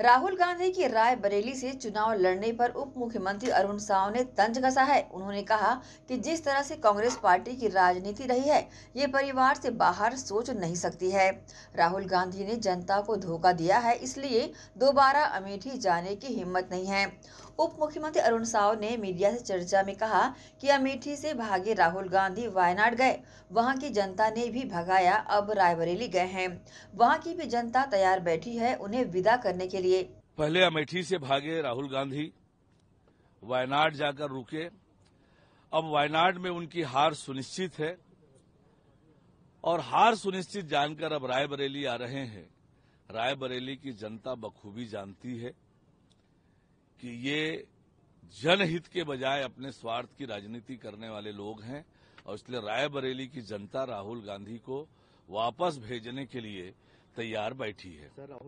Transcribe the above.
राहुल गांधी की राय बरेली से चुनाव लड़ने पर उप मुख्यमंत्री अरुण साव ने तंज कसा है उन्होंने कहा कि जिस तरह से कांग्रेस पार्टी की राजनीति रही है ये परिवार से बाहर सोच नहीं सकती है राहुल गांधी ने जनता को धोखा दिया है इसलिए दोबारा अमेठी जाने की हिम्मत नहीं है उप मुख्यमंत्री अरुण साव ने मीडिया से चर्चा में कहा कि अमेठी से भागे राहुल गांधी वायनाड गए वहां की जनता ने भी भगाया अब रायबरेली गए हैं वहां की भी जनता तैयार बैठी है उन्हें विदा करने के लिए पहले अमेठी से भागे राहुल गांधी वायनाड जाकर रुके अब वायनाड में उनकी हार सुनिश्चित है और हार सुनिश्चित जानकर अब रायबरेली आ रहे हैं रायबरेली की जनता बखूबी जानती है कि ये जनहित के बजाय अपने स्वार्थ की राजनीति करने वाले लोग हैं और इसलिए रायबरेली की जनता राहुल गांधी को वापस भेजने के लिए तैयार बैठी है